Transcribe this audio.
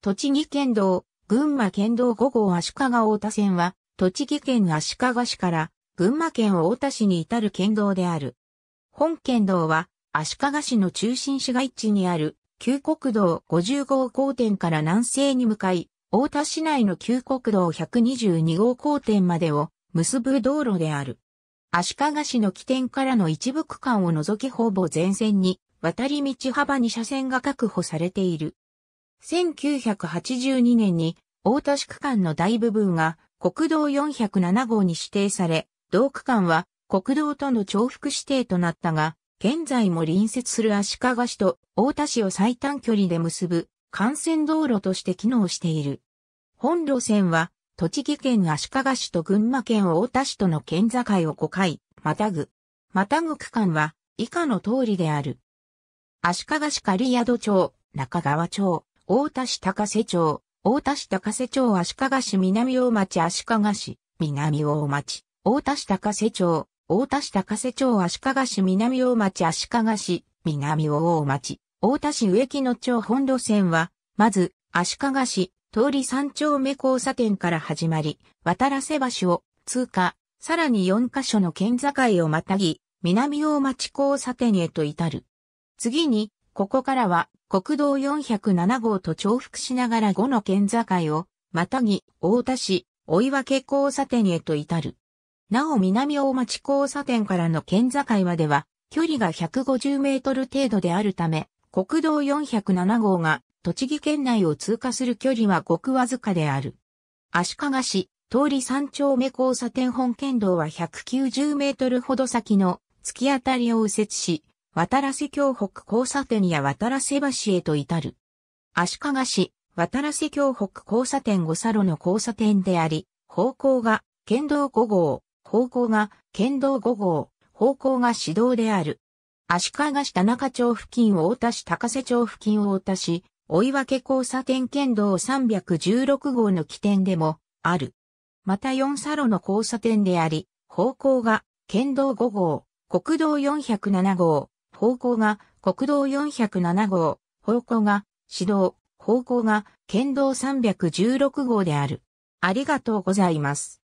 栃木県道、群馬県道5号足利大田線は、栃木県足利市から群馬県大田市に至る県道である。本県道は、足利市の中心市街地にある、旧国道50号交点から南西に向かい、大田市内の旧国道122号交点までを結ぶ道路である。足利市の起点からの一部区間を除きほぼ全線に、渡り道幅に車線が確保されている。1982年に大田市区間の大部分が国道407号に指定され、同区間は国道との重複指定となったが、現在も隣接する足利市と大田市を最短距離で結ぶ幹線道路として機能している。本路線は栃木県足利市と群馬県大田市との県境を5回、またぐ。またぐ区間は以下の通りである。足利市狩宿町、中川町、大田市高瀬町、大田市高瀬町足利市南大町足利市、南大町、大田市高瀬町、大田市高瀬町足利市南大町足利市、南大町、大田市植木野町本路線は、まず、足利市、通り三丁目交差点から始まり、渡らせ橋を通過、さらに4箇所の県境をまたぎ、南大町交差点へと至る。次に、ここからは国道407号と重複しながら5の県境を、またぎ、大田市、追分交差点へと至る。なお南大町交差点からの県境までは、距離が150メートル程度であるため、国道407号が栃木県内を通過する距離はごくわずかである。足利市、通り三丁目交差点本県道は190メートルほど先の突き当たりを右折し、渡良瀬峡北交差点や渡良瀬橋へと至る。足利市、渡良瀬峡北交差点五サロの交差点であり、方向が県道5号、方向が県道5号、方向が市道である。足利市田中町付近を大田市高瀬町付近を大田市、追分交差点県道316号の起点でも、ある。また4サロの交差点であり、方向が県道5号、国道407号、方向が国道407号、方向が市道、方向が県道316号である。ありがとうございます。